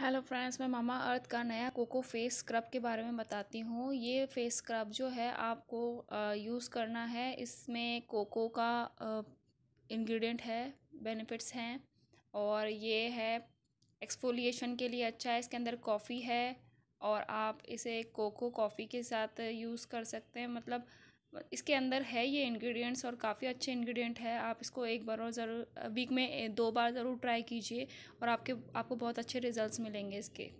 hello friends मैं मामा अर्थ का नया कोको फेस स्क्रब के बारे में बताती हूँ ये फेस स्क्रब जो है आपको यूज़ करना है इसमें कोको का इंग्रेडिएंट है बेनिफिट्स हैं और ये है एक्सफोलिएशन के लिए अच्छा है इसके अंदर कॉफ़ी है और आप इसे कोको कॉफ़ी के साथ यूज़ कर सकते हैं मतलब इसके अंदर है ये इंग्रेडिएंट्स और काफ़ी अच्छे इंग्रेडिएंट है आप इसको एक बार और ज़रूर वीक में दो बार ज़रूर ट्राई कीजिए और आपके आपको बहुत अच्छे रिजल्ट्स मिलेंगे इसके